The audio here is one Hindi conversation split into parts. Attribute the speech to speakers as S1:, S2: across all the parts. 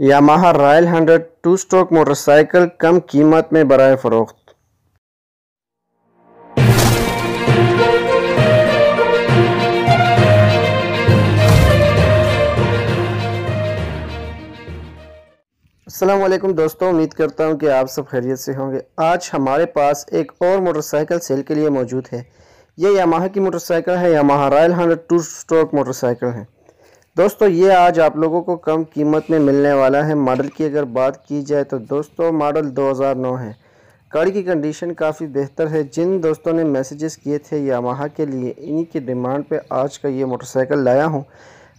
S1: Yamaha royal hundred two stroke motorcycle कम कीमत में बरए फ़रोख्त असलम दोस्तों उम्मीद करता हूं कि आप सब खैरियत से होंगे आज हमारे पास एक और मोटरसाइकिल सेल के लिए मौजूद है यह यामाहा की मोटरसाइकिल है Yamaha royal hundred two stroke motorcycle है दोस्तों ये आज आप लोगों को कम कीमत में मिलने वाला है मॉडल की अगर बात की जाए तो दोस्तों मॉडल 2009 है गाड़ी की कंडीशन काफ़ी बेहतर है जिन दोस्तों ने मैसेजेस किए थे यामाहा के लिए इन्हीं की डिमांड पे आज का ये मोटरसाइकिल लाया हूँ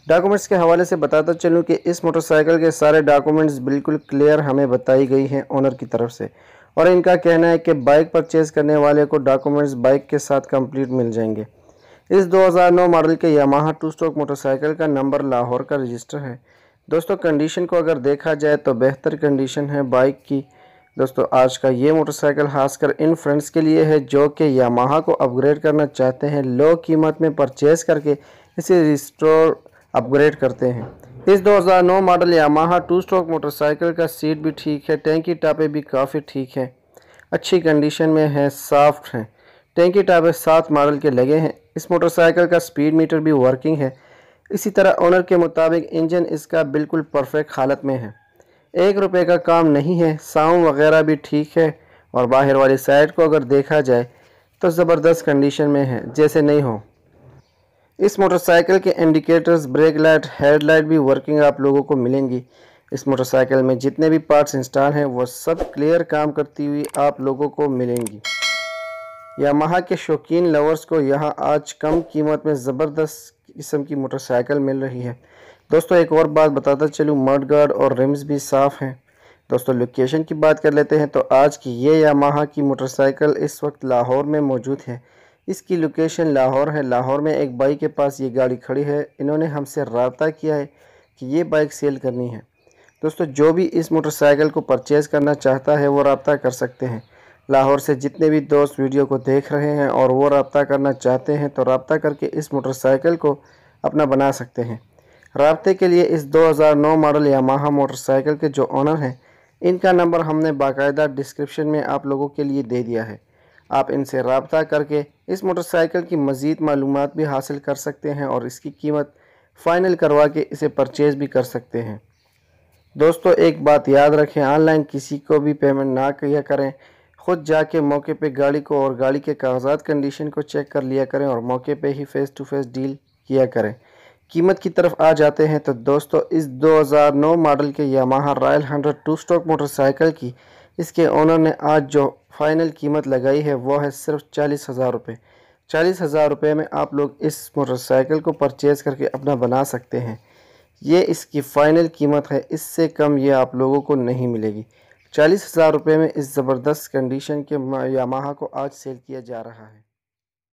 S1: डॉक्यूमेंट्स के हवाले से बताता चलूँ कि इस मोटरसाइकिल के सारे डॉक्यूमेंट्स बिल्कुल क्लियर हमें बताई गई हैं ऑनर की तरफ से और इनका कहना है कि बाइक परचेज़ करने वाले को डॉक्यूमेंट्स बाइक के साथ कम्प्लीट मिल जाएंगे इस 2009 मॉडल के यामाहा टू स्टॉक मोटरसाइकिल का नंबर लाहौर का रजिस्टर है दोस्तों कंडीशन को अगर देखा जाए तो बेहतर कंडीशन है बाइक की दोस्तों आज का ये मोटरसाइकिल खासकर इन फ्रेंड्स के लिए है जो कि यामाहा को अपग्रेड करना चाहते हैं लो कीमत में परचेज़ करके इसे रिस्टोर अपग्रेड करते हैं इस 2009 model Yamaha two stroke motorcycle का सीट भी ठीक है टैंकी टापे भी काफ़ी ठीक है अच्छी कंडीशन में है सॉफ्ट हैं टैंकी टावे सात मॉडल के लगे हैं इस मोटरसाइकिल का स्पीड मीटर भी वर्किंग है इसी तरह ओनर के मुताबिक इंजन इसका बिल्कुल परफेक्ट हालत में है एक रुपए का काम नहीं है साउंड वगैरह भी ठीक है और बाहर वाली साइड को अगर देखा जाए तो ज़बरदस्त कंडीशन में है जैसे नहीं हो इस मोटरसाइकिल के इंडिकेटर्स ब्रेक लाइट हेडलाइट भी वर्किंग आप लोगों को मिलेंगी इस मोटरसाइकिल में जितने भी पार्ट्स इंस्टॉल हैं वो सब क्लियर काम करती हुई आप लोगों को मिलेंगी यामाहा के शौकीन लवर्स को यहाँ आज कम कीमत में ज़बरदस्त किस्म की मोटरसाइकिल मिल रही है दोस्तों एक और बात बताता चलूँ मडगार्ड और रिम्स भी साफ़ हैं दोस्तों लोकेशन की बात कर लेते हैं तो आज की ये यामाहा की मोटरसाइकिल इस वक्त लाहौर में मौजूद है इसकी लोकेशन लाहौर है लाहौर में एक बाई के पास ये गाड़ी खड़ी है इन्होंने हमसे रबता किया है कि ये बाइक सेल करनी है दोस्तों जो भी इस मोटरसाइकिल को परचेज़ करना चाहता है वो रबता कर सकते हैं लाहौर से जितने भी दोस्त वीडियो को देख रहे हैं और वो रबता करना चाहते हैं तो रबता करके इस मोटरसाइकिल को अपना बना सकते हैं रबते के लिए इस 2009 मॉडल या माह मोटरसाइकिल के जो ऑनर हैं इनका नंबर हमने बाकायदा डिस्क्रिप्शन में आप लोगों के लिए दे दिया है आप इनसे रबता करके इस मोटरसाइकिल की मज़ीद मालूम भी हासिल कर सकते हैं और इसकी कीमत फ़ाइनल करवा के इसे परचेज़ भी कर सकते हैं दोस्तों एक बात याद रखें ऑनलाइन किसी को भी पेमेंट ना किया करें खुद जाके मौके पे गाड़ी को और गाड़ी के कागजात कंडीशन को चेक कर लिया करें और मौके पे ही फ़ेस टू फेस डील किया करें कीमत की तरफ आ जाते हैं तो दोस्तों इस 2009 मॉडल के Yamaha royal hundred two stroke motorcycle की इसके ओनर ने आज जो फाइनल कीमत लगाई है वो है सिर्फ चालीस हज़ार रुपये चालीस हज़ार रुपये में आप लोग इस मोटरसाइकिल को परचेज़ करके अपना बना सकते हैं ये इसकी फ़ाइनल कीमत है इससे कम ये आप लोगों को नहीं मिलेगी चालीस हज़ार रुपये में इस ज़बरदस्त कंडीशन के यामाहा को आज सेल किया जा रहा है